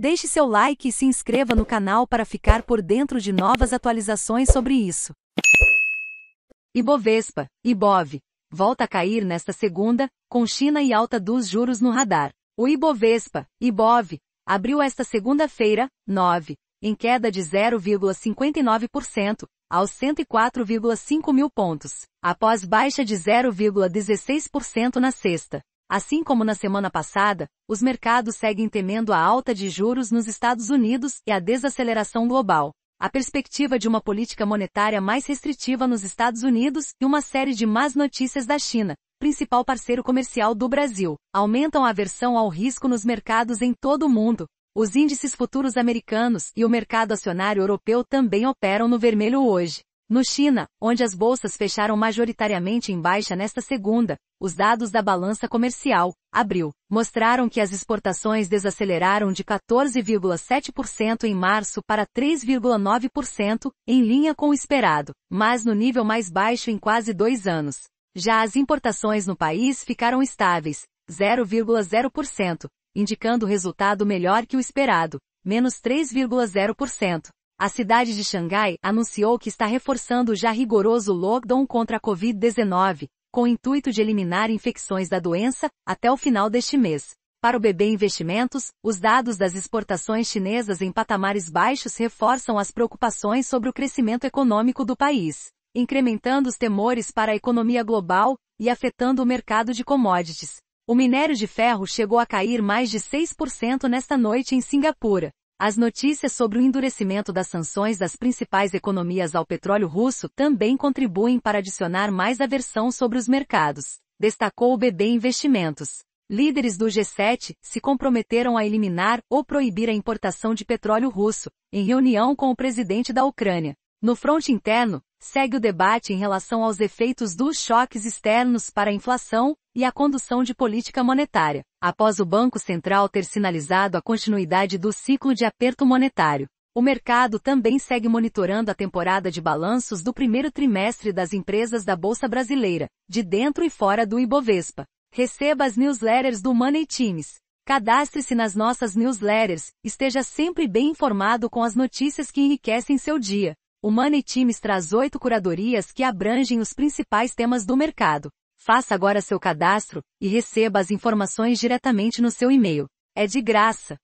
Deixe seu like e se inscreva no canal para ficar por dentro de novas atualizações sobre isso. Ibovespa, Ibov, volta a cair nesta segunda, com China e alta dos juros no radar. O Ibovespa, Ibov, abriu esta segunda-feira, 9, em queda de 0,59%, aos 104,5 mil pontos, após baixa de 0,16% na sexta. Assim como na semana passada, os mercados seguem temendo a alta de juros nos Estados Unidos e a desaceleração global. A perspectiva de uma política monetária mais restritiva nos Estados Unidos e uma série de más notícias da China, principal parceiro comercial do Brasil, aumentam a aversão ao risco nos mercados em todo o mundo. Os índices futuros americanos e o mercado acionário europeu também operam no vermelho hoje. No China, onde as bolsas fecharam majoritariamente em baixa nesta segunda, os dados da balança comercial, abril, mostraram que as exportações desaceleraram de 14,7% em março para 3,9%, em linha com o esperado, mas no nível mais baixo em quase dois anos. Já as importações no país ficaram estáveis, 0,0%, indicando resultado melhor que o esperado, menos 3,0%. A cidade de Xangai anunciou que está reforçando o já rigoroso lockdown contra a Covid-19, com o intuito de eliminar infecções da doença, até o final deste mês. Para o BB Investimentos, os dados das exportações chinesas em patamares baixos reforçam as preocupações sobre o crescimento econômico do país, incrementando os temores para a economia global e afetando o mercado de commodities. O minério de ferro chegou a cair mais de 6% nesta noite em Singapura, as notícias sobre o endurecimento das sanções das principais economias ao petróleo russo também contribuem para adicionar mais aversão sobre os mercados, destacou o BB Investimentos. Líderes do G7 se comprometeram a eliminar ou proibir a importação de petróleo russo, em reunião com o presidente da Ucrânia. No fronte interno, segue o debate em relação aos efeitos dos choques externos para a inflação e a condução de política monetária, após o Banco Central ter sinalizado a continuidade do ciclo de aperto monetário. O mercado também segue monitorando a temporada de balanços do primeiro trimestre das empresas da Bolsa Brasileira, de dentro e fora do Ibovespa. Receba as newsletters do Money Times. Cadastre-se nas nossas newsletters, esteja sempre bem informado com as notícias que enriquecem seu dia. O Money Teams traz oito curadorias que abrangem os principais temas do mercado. Faça agora seu cadastro e receba as informações diretamente no seu e-mail. É de graça.